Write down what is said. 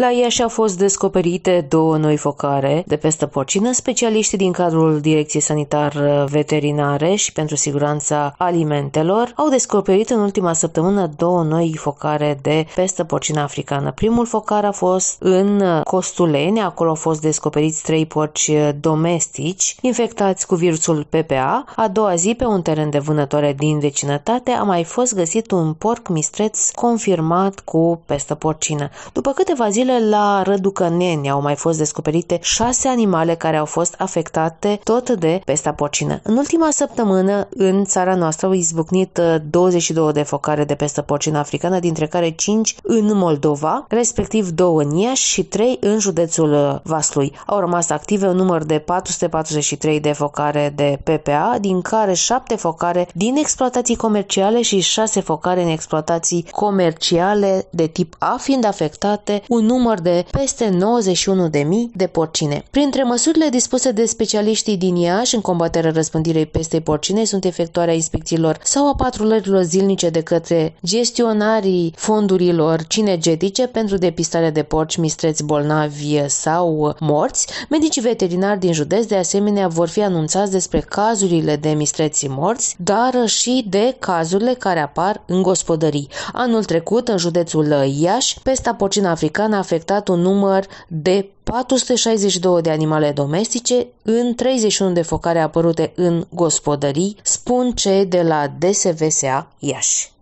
La Iași au fost descoperite două noi focare de peste porcină. Specialiștii din cadrul Direcției Sanitar uh, Veterinare și pentru Siguranța Alimentelor au descoperit în ultima săptămână două noi focare de peste porcină africană. Primul focar a fost în uh, Costuleni, acolo au fost descoperiți trei porci uh, domestici infectați cu virusul PPA. A doua zi, pe un teren de vânătoare din vecinătate, a mai fost găsit un porc mistreț confirmat cu peste porcină. După câteva zile, cele la Răducăneni au mai fost descoperite șase animale care au fost afectate tot de pesta porcină. În ultima săptămână, în țara noastră au izbucnit 22 uh, de focare de pestă porcină africană, dintre care 5 în Moldova, respectiv 2 în Iași și 3 în județul uh, Vaslui. Au rămas active un număr de 443 de focare de PPA, din care 7 focare din exploatații comerciale și 6 focare în exploatații comerciale de tip A, fiind afectate un număr număr de peste 91.000 de porcine. Printre măsurile dispuse de specialiștii din Iași în combaterea răspândirei pestei porcine sunt efectuarea inspecțiilor sau a patrulărilor zilnice de către gestionarii fondurilor cinegetice pentru depistarea de porci mistreți bolnavi sau morți. Medicii veterinari din județ de asemenea vor fi anunțați despre cazurile de mistreți morți, dar și de cazurile care apar în gospodării. Anul trecut, în județul Iași, pesta porcină africană afectat un număr de 462 de animale domestice în 31 de focare apărute în gospodării, spun cei de la DSVSA Iași.